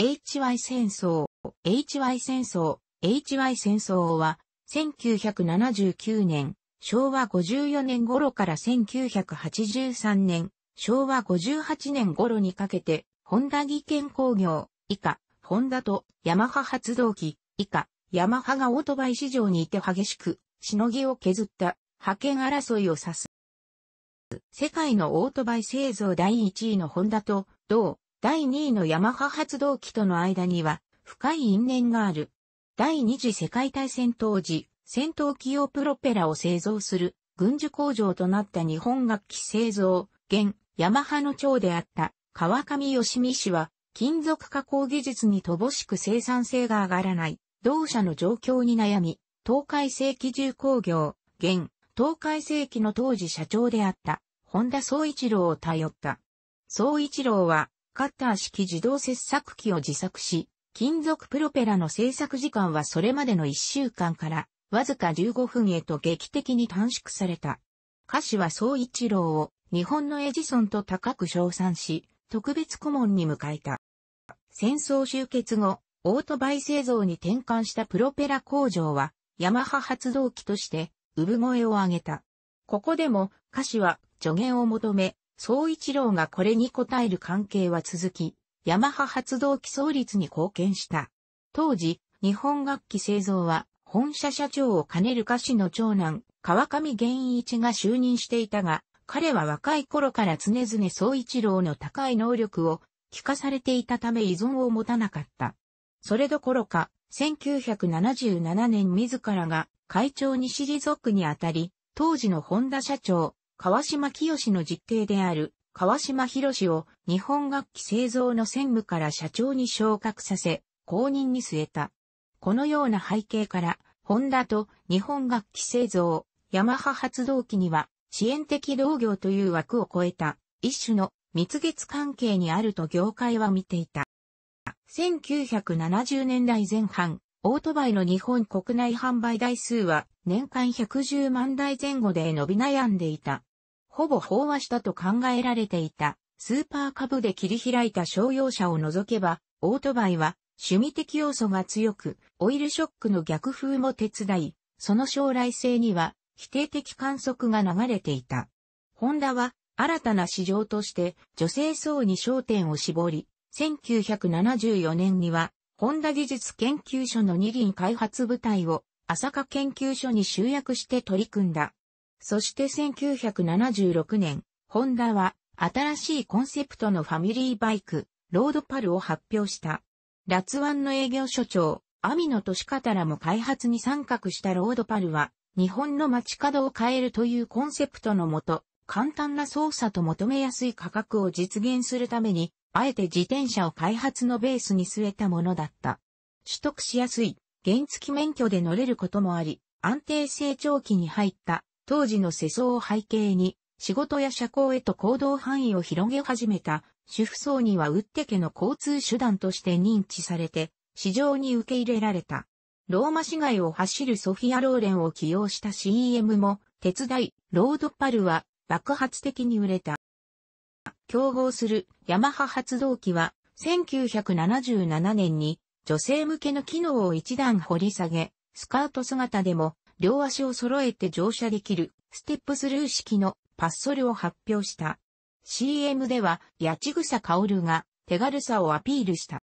HY 戦争、HY 戦争、HY 戦争は、1979年、昭和54年頃から1983年、昭和58年頃にかけて、ホンダ技研工業、以下、ホンダとヤマハ発動機、以下、ヤマハがオートバイ市場にいて激しく、しのぎを削った、派遣争いを指す。世界のオートバイ製造第1位のホンダと、同、第2位のヤマハ発動機との間には深い因縁がある。第二次世界大戦当時、戦闘機用プロペラを製造する軍需工場となった日本楽器製造、現、ヤマハの長であった川上義美氏は金属加工技術に乏しく生産性が上がらない同社の状況に悩み、東海世紀重工業、現、東海世紀の当時社長であった、本田総一郎を頼った。総一郎は、カッター式自動切削機を自作し、金属プロペラの製作時間はそれまでの1週間からわずか15分へと劇的に短縮された。歌詞は総一郎を日本のエジソンと高く称賛し、特別顧問に迎えた。戦争終結後、オートバイ製造に転換したプロペラ工場は、ヤマハ発動機として、産声を上げた。ここでも、歌詞は助言を求め、総一郎がこれに応える関係は続き、ヤマハ発動機創立に貢献した。当時、日本楽器製造は、本社社長を兼ねる歌手の長男、川上源一が就任していたが、彼は若い頃から常々総一郎の高い能力を聞かされていたため依存を持たなかった。それどころか、1977年自らが会長に退くにあたり、当時の本田社長、川島清の実弟である川島博を日本楽器製造の専務から社長に昇格させ、公認に据えた。このような背景から、ホンダと日本楽器製造、ヤマハ発動機には支援的同業という枠を超えた一種の蜜月関係にあると業界は見ていた。1970年代前半、オートバイの日本国内販売台数は年間110万台前後で伸び悩んでいた。ほぼ飽和したと考えられていた、スーパー株で切り開いた商用車を除けば、オートバイは趣味的要素が強く、オイルショックの逆風も手伝い、その将来性には否定的観測が流れていた。ホンダは新たな市場として女性層に焦点を絞り、1974年にはホンダ技術研究所の二輪開発部隊を朝霞研究所に集約して取り組んだ。そして1976年、ホンダは新しいコンセプトのファミリーバイク、ロードパルを発表した。ラツワンの営業所長、アミトシカ方らも開発に参画したロードパルは、日本の街角を変えるというコンセプトのもと、簡単な操作と求めやすい価格を実現するために、あえて自転車を開発のベースに据えたものだった。取得しやすい、原付免許で乗れることもあり、安定成長期に入った当時の世相を背景に、仕事や社交へと行動範囲を広げ始めた、主婦層にはうって家の交通手段として認知されて、市場に受け入れられた。ローマ市街を走るソフィア・ローレンを起用した CM も、手伝い、ロードパルは爆発的に売れた。競合するヤマハ発動機は、1977年に女性向けの機能を一段掘り下げ、スカート姿でも両足を揃えて乗車できるステップスルー式のパッソルを発表した。CM では、八千草薫が手軽さをアピールした。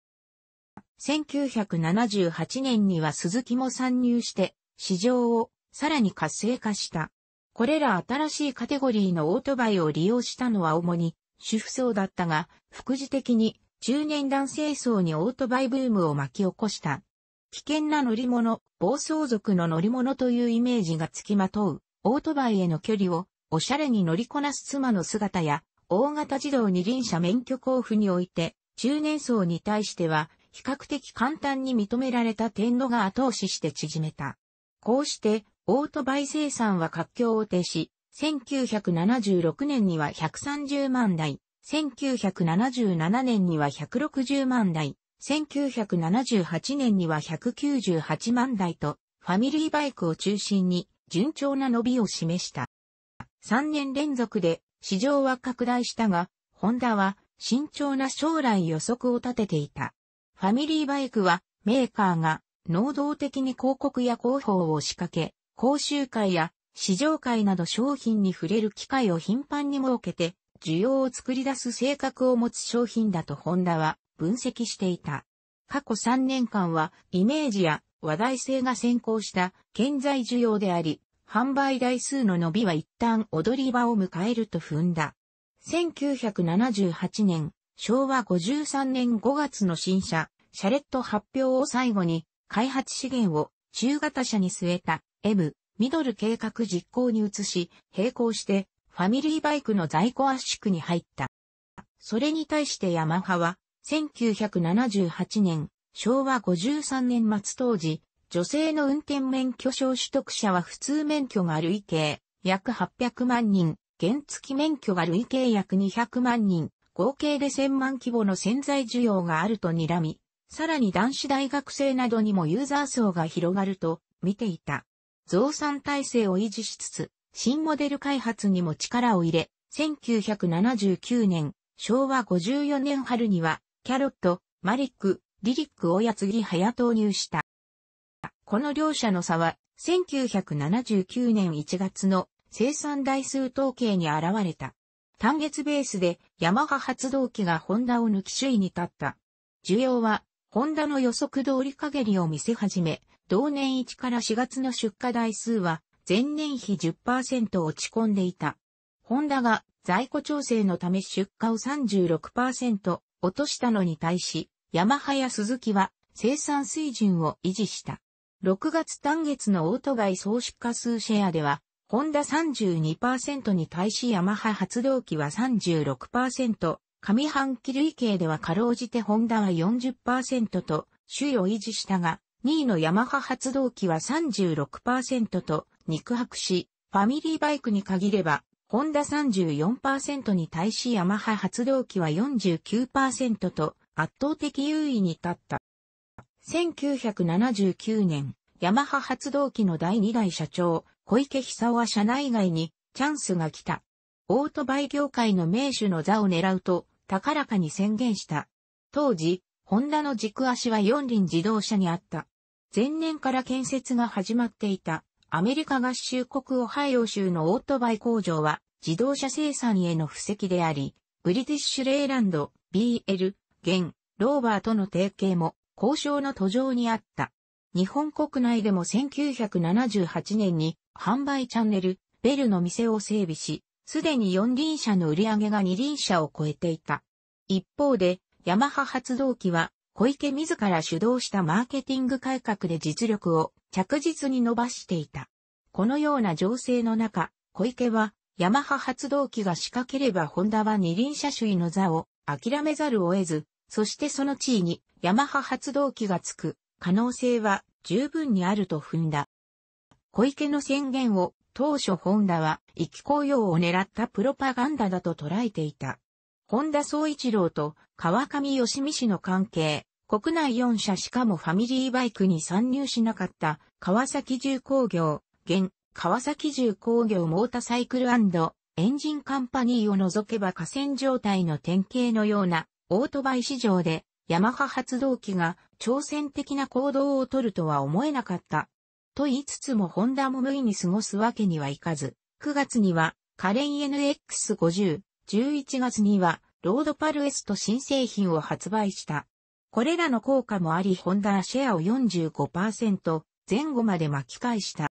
1978年には鈴木も参入して、市場をさらに活性化した。これら新しいカテゴリーのオートバイを利用したのは主に主婦層だったが、副次的に中年男性層にオートバイブームを巻き起こした。危険な乗り物、暴走族の乗り物というイメージがつきまとう、オートバイへの距離を、おしゃれに乗りこなす妻の姿や、大型自動二輪車免許交付において、中年層に対しては、比較的簡単に認められた天皇が後押しして縮めた。こうして、オートバイ生産は活況を呈し、1976年には130万台、1977年には160万台、1978年には198万台と、ファミリーバイクを中心に順調な伸びを示した。3年連続で市場は拡大したが、ホンダは慎重な将来予測を立てていた。ファミリーバイクはメーカーが能動的に広告や広報を仕掛け、講習会や試乗会など商品に触れる機会を頻繁に設けて、需要を作り出す性格を持つ商品だとホンダは分析していた。過去3年間はイメージや話題性が先行した健在需要であり、販売台数の伸びは一旦踊り場を迎えると踏んだ。1978年、昭和53年5月の新車、シャレット発表を最後に、開発資源を中型車に据えた M、ミドル計画実行に移し、並行してファミリーバイクの在庫圧縮に入った。それに対してヤマハは1978年、昭和53年末当時、女性の運転免許証取得者は普通免許が累計約800万人、原付免許が累計約200万人、合計で1000万規模の潜在需要があると睨み、さらに男子大学生などにもユーザー層が広がると見ていた。増産体制を維持しつつ、新モデル開発にも力を入れ、1979年、昭和54年春にはキャロット、マリック、リリックをや継ぎ早投入した。この両者の差は、1979年1月の生産台数統計に現れた。単月ベースでヤマハ発動機がホンダを抜き首位に立った。需要は、ホンダの予測通り限りを見せ始め、同年1から4月の出荷台数は、前年比10%落ち込んでいた。ホンダが在庫調整のため出荷を36%落としたのに対し、ヤマハやスズキは生産水準を維持した。6月単月のオートバイ総出荷数シェアでは、ホンダ32%に対しヤマハ発動機は36%、上半期累計ではかろうじてホンダは40%と、主位を維持したが、2位のヤマハ発動機は36%と、肉薄し、ファミリーバイクに限ればホンダ34%に対しヤマハ発動機は49%と圧倒的優位に立った。1979年、ヤマハ発動機の第2代社長、小池久夫は社内外にチャンスが来た。オートバイ業界の名手の座を狙うと、高らかに宣言した。当時、ホンダの軸足は四輪自動車にあった。前年から建設が始まっていた。アメリカ合衆国オハイオ州のオートバイ工場は自動車生産への布石であり、ブリティッシュレイランド、BL、現、ローバーとの提携も交渉の途上にあった。日本国内でも1978年に販売チャンネル、ベルの店を整備し、すでに四輪車の売り上げが二輪車を超えていた。一方で、ヤマハ発動機は小池自ら主導したマーケティング改革で実力を着実に伸ばしていた。このような情勢の中、小池は、ヤマハ発動機が仕掛ければホンダは二輪車種の座を諦めざるを得ず、そしてその地位にヤマハ発動機がつく可能性は十分にあると踏んだ。小池の宣言を当初ホンダは意気高揚を狙ったプロパガンダだと捉えていた。ホンダ総一郎と川上義美氏の関係、国内4社しかもファミリーバイクに参入しなかった川崎重工業、現、川崎重工業モータサイクルエンジンカンパニーを除けば河川状態の典型のようなオートバイ市場でヤマハ発動機が挑戦的な行動をとるとは思えなかった。と言いつつもホンダも無意に過ごすわけにはいかず、9月にはカレン NX50、11月にはロードパルエスと新製品を発売した。これらの効果もありホンダはシェアを45%、前後まで巻き返した。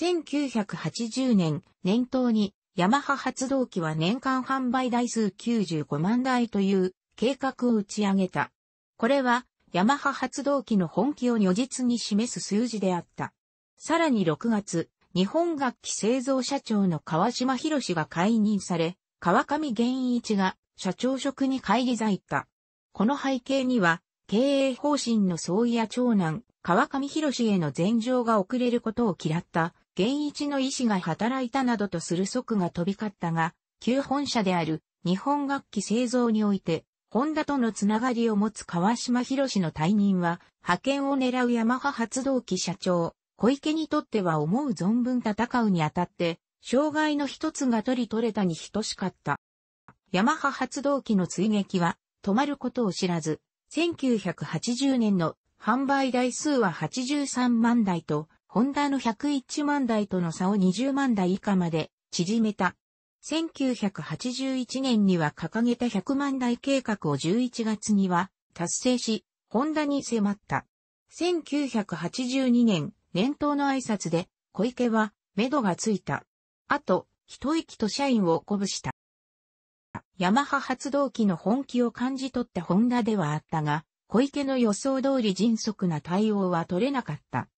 1980年、年頭に、ヤマハ発動機は年間販売台数95万台という計画を打ち上げた。これは、ヤマハ発動機の本気を如実に示す数字であった。さらに6月、日本楽器製造社長の川島博氏が解任され、川上源一が社長職に返り咲いた。この背景には、経営方針の総意や長男、川上博への前情が遅れることを嫌った、現一の医師が働いたなどとする即が飛び交ったが、旧本社である日本楽器製造において、ホンダとのつながりを持つ川島博の退任は、派遣を狙うヤマハ発動機社長、小池にとっては思う存分戦うにあたって、障害の一つが取り取れたに等しかった。ヤマハ発動機の追撃は、止まることを知らず、1980年の販売台数は83万台と、ホンダの101万台との差を20万台以下まで縮めた。1981年には掲げた100万台計画を11月には達成し、ホンダに迫った。1982年、年頭の挨拶で、小池は、目処がついた。あと、一息と社員を鼓舞した。ヤマハ発動機の本気を感じ取ったホンダではあったが、小池の予想通り迅速な対応は取れなかった。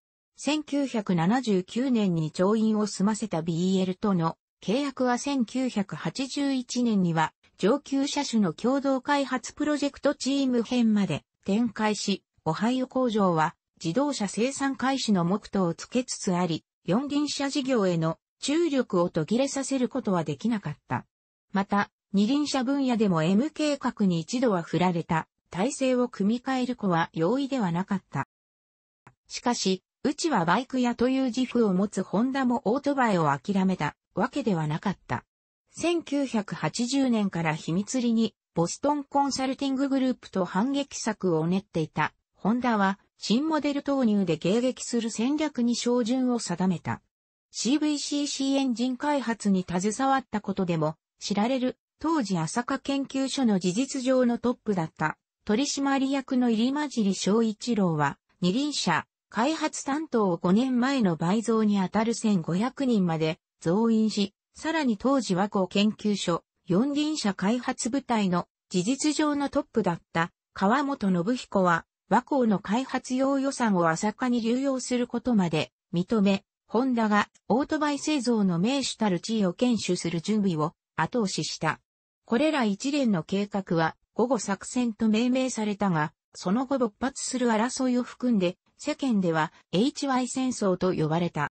1979年に調印を済ませた BL との契約は1981年には上級車種の共同開発プロジェクトチーム編まで展開し、オハイオ工場は自動車生産開始の目途をつけつつあり、四輪車事業への注力を途切れさせることはできなかった。また、二輪車分野でも M 計画に一度は振られた、体制を組み替える子は容易ではなかった。しかし、うちはバイク屋という自負を持つホンダもオートバイを諦めたわけではなかった。1980年から秘密裏にボストンコンサルティンググループと反撃策を練っていたホンダは新モデル投入で迎撃する戦略に照準を定めた。CVCC エンジン開発に携わったことでも知られる当時朝霞研究所の事実上のトップだった取締役の入間尻昭一郎は二輪車開発担当を5年前の倍増にあたる1500人まで増員し、さらに当時和光研究所四輪車開発部隊の事実上のトップだった川本信彦は和光の開発用予算を朝霞に流用することまで認め、ホンダがオートバイ製造の名手たる地位を堅守する準備を後押しした。これら一連の計画は午後作戦と命名されたが、その後勃発する争いを含んで、世間では HY 戦争と呼ばれた。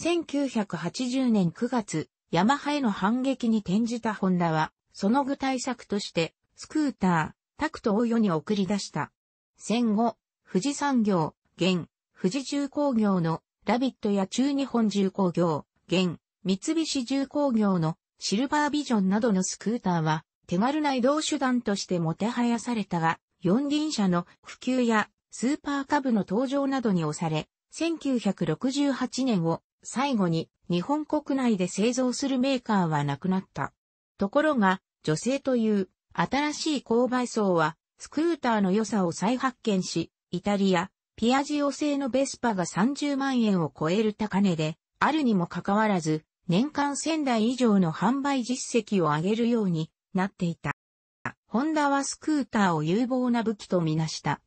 1980年9月、ヤマハへの反撃に転じたホンダは、その具体策として、スクーター、タクトを世に送り出した。戦後、富士産業、現、富士重工業のラビットや中日本重工業、現、三菱重工業のシルバービジョンなどのスクーターは手軽な移動手段としてもてはやされたが、四輪車の普及やスーパーカブの登場などに押され、1968年を最後に日本国内で製造するメーカーはなくなった。ところが、女性という新しい購買層はスクーターの良さを再発見し、イタリア、ピアジオ製のベスパが30万円を超える高値で、あるにもかかわらず、年間1000台以上の販売実績を上げるようになっていた。ホンダはスクーターを有望な武器とみなした。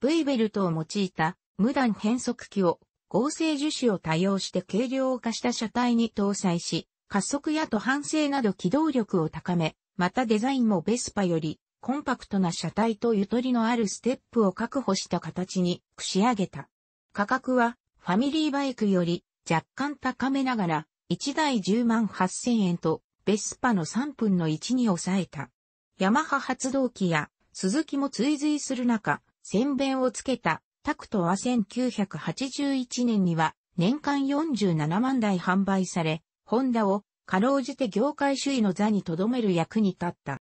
ブイベルトを用いた無断変速機を合成樹脂を多用して軽量化した車体に搭載し、加速や途半性など機動力を高め、またデザインもベスパよりコンパクトな車体とゆとりのあるステップを確保した形に串上げた。価格はファミリーバイクより若干高めながら1台10万8000円と、ベスパの3分の1に抑えた。ヤマハ発動機や、鈴木も追随する中、先弁をつけた、タクトは1981年には、年間47万台販売され、ホンダを、かろうじて業界首位の座に留める役に立った。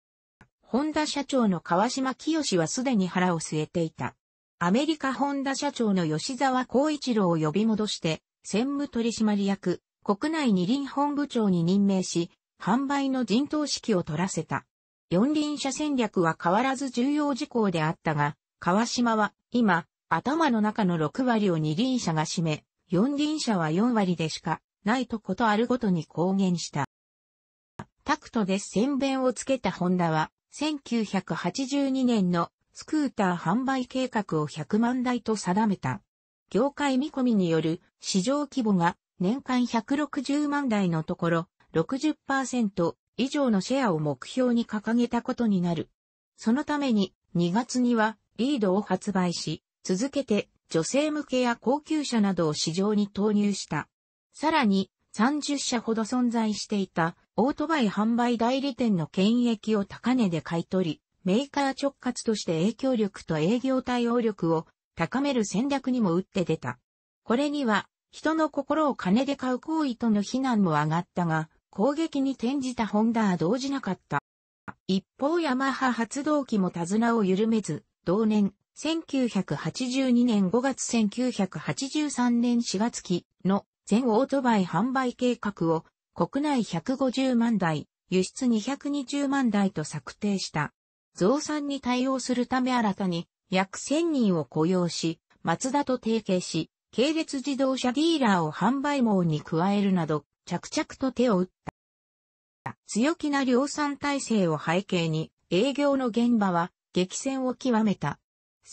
ホンダ社長の川島清はすでに腹を据えていた。アメリカホンダ社長の吉沢光一郎を呼び戻して、専務取締役、国内二輪本部長に任命し、販売の陣頭指揮を取らせた。四輪車戦略は変わらず重要事項であったが、川島は今、頭の中の6割を二輪車が占め、四輪車は4割でしかないとことあるごとに公言した。タクトで宣弁をつけたホンダは、1982年のスクーター販売計画を100万台と定めた。業界見込みによる市場規模が年間160万台のところ、60%以上のシェアを目標に掲げたことになる。そのために、2月にはリードを発売し、続けて女性向けや高級車などを市場に投入した。さらに、30社ほど存在していたオートバイ販売代理店の権益を高値で買い取り、メーカー直轄として影響力と営業対応力を高める戦略にも打って出た。これには人の心を金で買う行為との非難も上がったが、攻撃に転じたホンダは動じなかった。一方ヤマハ発動機も手綱を緩めず、同年、1982年5月1983年4月期の全オートバイ販売計画を国内150万台、輸出220万台と策定した。増産に対応するため新たに約1000人を雇用し、マツダと提携し、系列自動車ディーラーを販売網に加えるなど、着々と手を打った。強気な量産体制を背景に、営業の現場は激戦を極めた。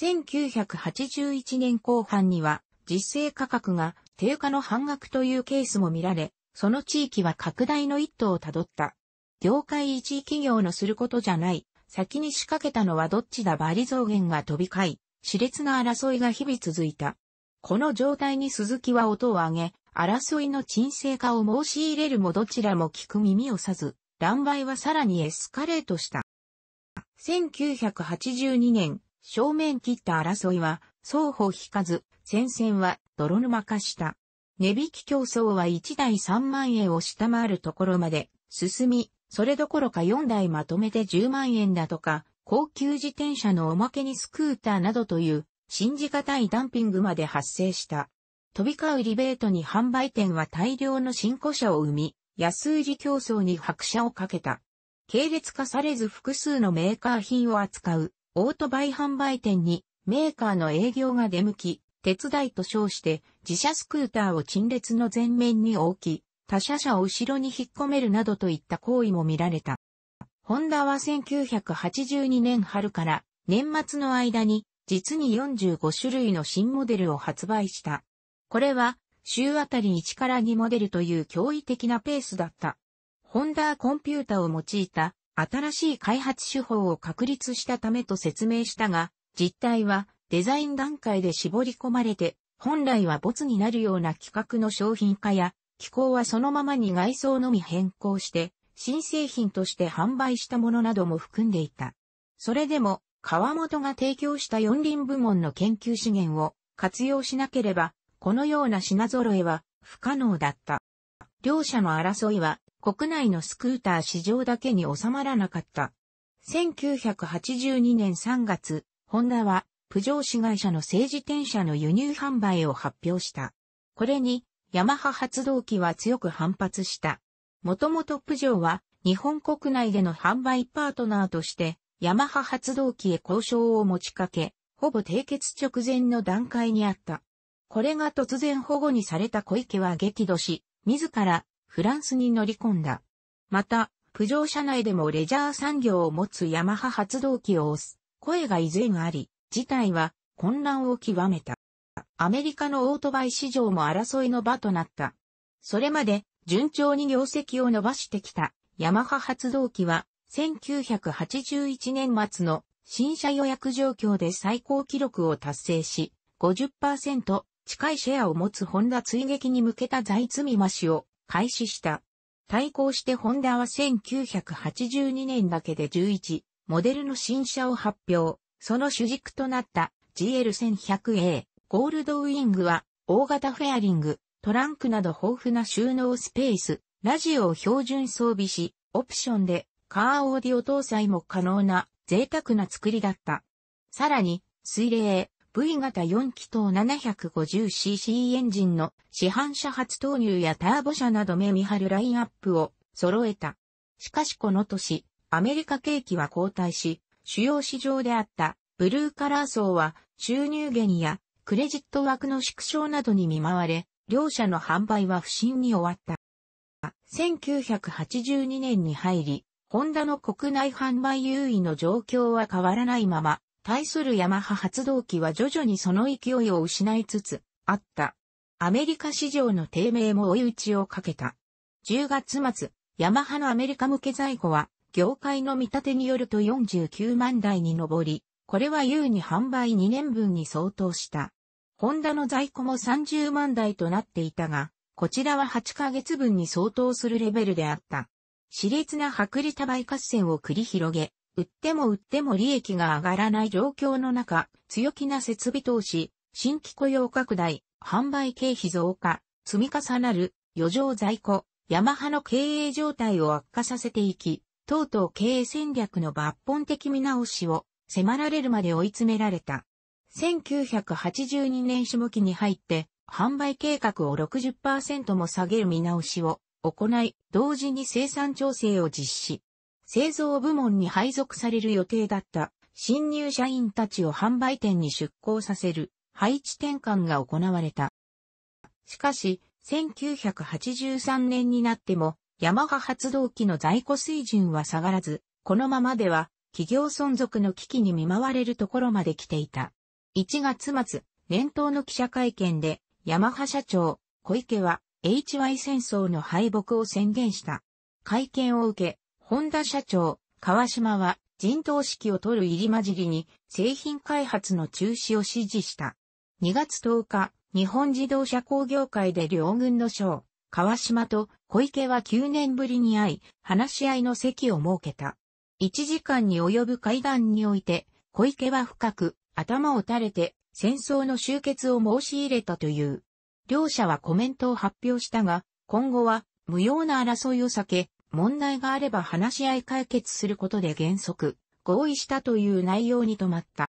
1981年後半には、実勢価格が定価の半額というケースも見られ、その地域は拡大の一途をたどった。業界一企業のすることじゃない。先に仕掛けたのはどっちだバリ増減が飛び交い、熾烈な争いが日々続いた。この状態に鈴木は音を上げ、争いの沈静化を申し入れるもどちらも聞く耳をさず、乱売はさらにエスカレートした。1982年、正面切った争いは、双方引かず、戦線は泥沼化した。値引き競争は1台3万円を下回るところまで進み、それどころか4台まとめて10万円だとか、高級自転車のおまけにスクーターなどという信じがたいダンピングまで発生した。飛び交うリベートに販売店は大量の新古車を生み、安売り競争に拍車をかけた。系列化されず複数のメーカー品を扱うオートバイ販売店にメーカーの営業が出向き、手伝いと称して自社スクーターを陳列の前面に置き、他社車を後ろに引っ込めるなどといった行為も見られた。ホンダは1982年春から年末の間に実に45種類の新モデルを発売した。これは、週あたり1から2モデルという驚異的なペースだった。ホンダーコンピュータを用いた新しい開発手法を確立したためと説明したが、実態はデザイン段階で絞り込まれて、本来は没になるような企画の商品化や、機構はそのままに外装のみ変更して、新製品として販売したものなども含んでいた。それでも、川本が提供した四輪部門の研究資源を活用しなければ、このような品揃えは不可能だった。両者の争いは国内のスクーター市場だけに収まらなかった。1982年3月、ホンダは、プジョー市会社の政自転車の輸入販売を発表した。これに、ヤマハ発動機は強く反発した。もともとプジョーは、日本国内での販売パートナーとして、ヤマハ発動機へ交渉を持ちかけ、ほぼ締結直前の段階にあった。これが突然保護にされた小池は激怒し、自らフランスに乗り込んだ。また、プジョー社内でもレジャー産業を持つヤマハ発動機を押す声が依然あり、事態は混乱を極めた。アメリカのオートバイ市場も争いの場となった。それまで順調に業績を伸ばしてきたヤマハ発動機は1981年末の新車予約状況で最高記録を達成し、50%近いシェアを持つホンダ追撃に向けた財積み増しを開始した。対抗してホンダは1982年だけで11モデルの新車を発表。その主軸となった GL1100A ゴールドウィングは大型フェアリング、トランクなど豊富な収納スペース、ラジオを標準装備し、オプションでカーオーディオ搭載も可能な贅沢な作りだった。さらに、水冷 V 型4気筒 750cc エンジンの市販車初投入やターボ車など目見張るラインアップを揃えた。しかしこの年、アメリカ景気は後退し、主要市場であったブルーカラー層は収入源やクレジット枠の縮小などに見舞われ、両社の販売は不振に終わった。1982年に入り、ホンダの国内販売優位の状況は変わらないまま、対するヤマハ発動機は徐々にその勢いを失いつつあった。アメリカ市場の低迷も追い打ちをかけた。10月末、ヤマハのアメリカ向け在庫は、業界の見立てによると49万台に上り、これは優に販売2年分に相当した。ホンダの在庫も30万台となっていたが、こちらは8ヶ月分に相当するレベルであった。熾烈な薄利多売合戦を繰り広げ、売っても売っても利益が上がらない状況の中、強気な設備投資、新規雇用拡大、販売経費増加、積み重なる余剰在庫、ヤマハの経営状態を悪化させていき、とうとう経営戦略の抜本的見直しを迫られるまで追い詰められた。1982年下期に入って、販売計画を60%も下げる見直しを行い、同時に生産調整を実施。製造部門に配属される予定だった新入社員たちを販売店に出向させる配置転換が行われた。しかし、1983年になっても、ヤマハ発動機の在庫水準は下がらず、このままでは企業存続の危機に見舞われるところまで来ていた。1月末、年頭の記者会見で、ヤマハ社長、小池は、HY 戦争の敗北を宣言した。会見を受け、本田社長、川島は陣頭指揮を取る入り混じりに製品開発の中止を指示した。2月10日、日本自動車工業会で両軍の将、川島と小池は9年ぶりに会い、話し合いの席を設けた。1時間に及ぶ会談において、小池は深く頭を垂れて戦争の終結を申し入れたという。両者はコメントを発表したが、今後は無用な争いを避け、問題があれば話し合い解決することで原則、合意したという内容に止まった。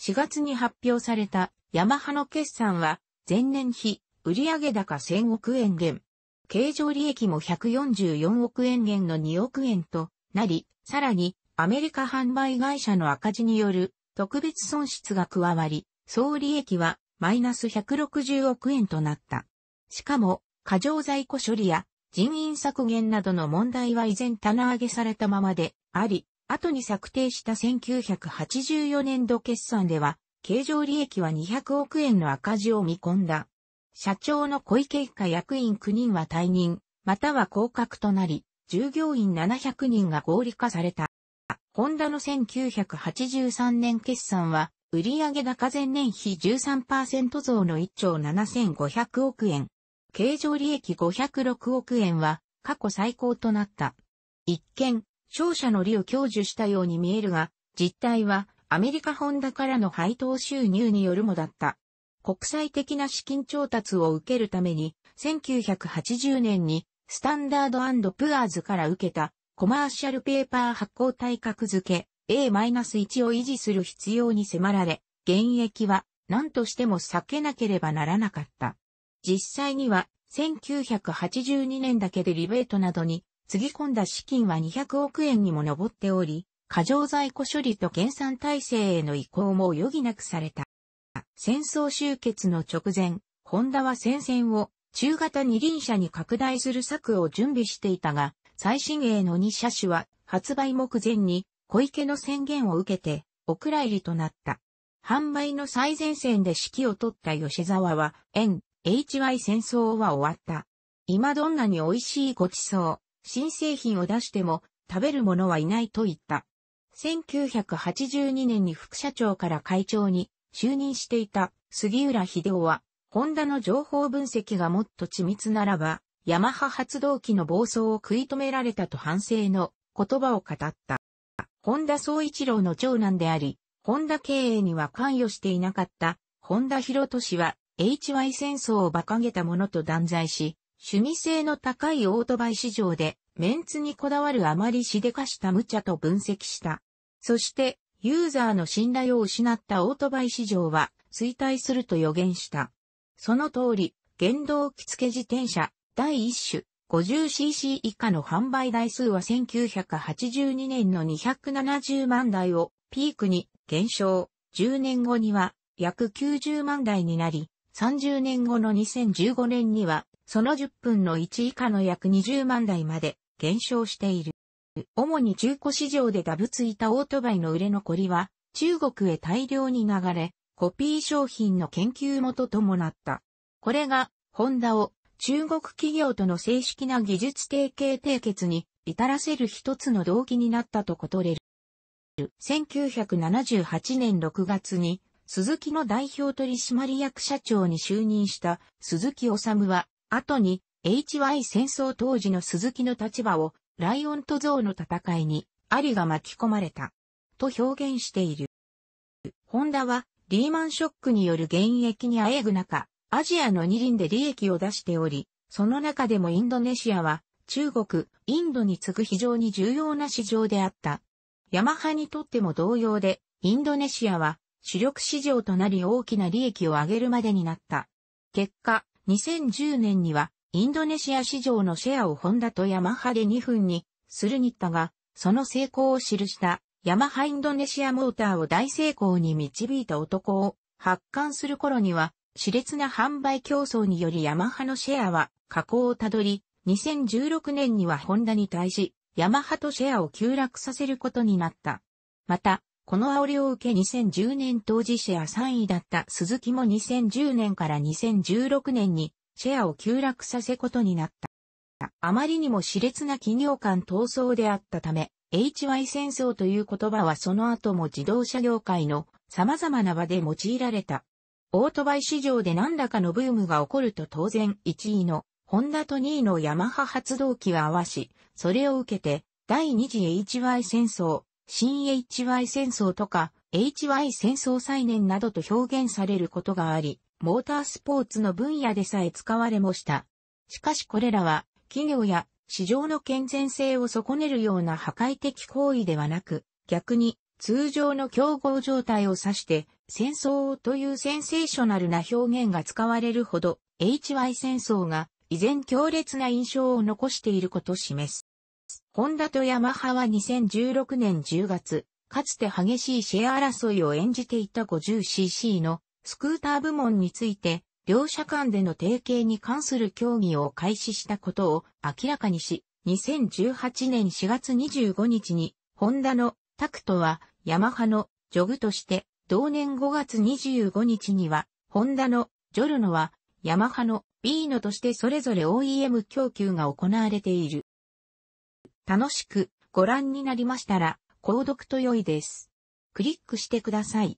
4月に発表されたヤマハの決算は、前年比売上高1000億円減、経常利益も144億円減の2億円となり、さらにアメリカ販売会社の赤字による特別損失が加わり、総利益はマイナス160億円となった。しかも、過剰在庫処理や人員削減などの問題は依然棚上げされたままであり、後に策定した1984年度決算では、経常利益は200億円の赤字を見込んだ。社長の小池一家役員9人は退任、または降格となり、従業員700人が合理化された。ホンダの1983年決算は、売上高前年比13%増の1兆7500億円。経常利益506億円は過去最高となった。一見、商社の利を享受したように見えるが、実態はアメリカホンダからの配当収入によるもだった。国際的な資金調達を受けるために、1980年にスタンダードプアーズから受けたコマーシャルペーパー発行体格付け A-1 を維持する必要に迫られ、現役は何としても避けなければならなかった。実際には1982年だけでリベートなどにつぎ込んだ資金は200億円にも上っており、過剰在庫処理と減産体制への移行も余儀なくされた。戦争終結の直前、ホンダは戦線を中型二輪車に拡大する策を準備していたが、最新鋭の2車種は発売目前に小池の宣言を受けて、お蔵入りとなった。販売の最前線で指揮を取った吉沢は、N、HY 戦争は終わった。今どんなに美味しいごちそう、新製品を出しても食べる者はいないと言った。1982年に副社長から会長に就任していた杉浦秀夫は、ホンダの情報分析がもっと緻密ならば、ヤマハ発動機の暴走を食い止められたと反省の言葉を語った。本田総一郎の長男であり、本田経営には関与していなかった本田博俊は HY 戦争を馬鹿げたものと断罪し、趣味性の高いオートバイ市場でメンツにこだわるあまりしでかした無茶と分析した。そして、ユーザーの信頼を失ったオートバイ市場は衰退すると予言した。その通り、原動機付け自転車、第一種、50cc 以下の販売台数は1982年の270万台をピークに減少。10年後には約90万台になり、30年後の2015年にはその10分の1以下の約20万台まで減少している。主に中古市場でダブついたオートバイの売れ残りは中国へ大量に流れ、コピー商品の研究元ともなった。これが、ホンダを中国企業との正式な技術提携締結に至らせる一つの動機になったとことれる。1978年6月に、鈴木の代表取締役社長に就任した鈴木治は、後に HY 戦争当時の鈴木の立場をライオンと象の戦いにアリが巻き込まれたと表現している。ホンダはリーマンショックによる現役にあえぐ中、アジアの二輪で利益を出しており、その中でもインドネシアは、中国、インドに次ぐ非常に重要な市場であった。ヤマハにとっても同様で、インドネシアは主力市場となり大きな利益を上げるまでになった。結果、2010年には、インドネシア市場のシェアをホンダとヤマハで2分にするにったが、その成功を記したヤマハインドネシアモーターを大成功に導いた男を発刊する頃には、熾烈な販売競争によりヤマハのシェアは下降をたどり、2016年にはホンダに対し、ヤマハとシェアを急落させることになった。また、この煽りを受け2010年当時シェア3位だった鈴木も2010年から2016年にシェアを急落させことになった。あまりにも熾烈な企業間闘争であったため、HY 戦争という言葉はその後も自動車業界の様々な場で用いられた。オートバイ市場で何らかのブームが起こると当然1位のホンダと2位のヤマハ発動機は合わし、それを受けて第2次 HY 戦争、新 HY 戦争とか HY 戦争再燃などと表現されることがあり、モータースポーツの分野でさえ使われもした。しかしこれらは企業や市場の健全性を損ねるような破壊的行為ではなく、逆に通常の競合状態を指して戦争というセンセーショナルな表現が使われるほど、HY 戦争が依然強烈な印象を残していることを示す。ホンダとヤマハは2016年10月、かつて激しいシェア争いを演じていた 50cc のスクーター部門について、両社間での提携に関する協議を開始したことを明らかにし、2018年4月25日に、ホンダのタクトはヤマハのジョグとして同年5月25日には、ホンダのジョルノは、ヤマハのビーノとしてそれぞれ OEM 供給が行われている。楽しくご覧になりましたら、購読と良いです。クリックしてください。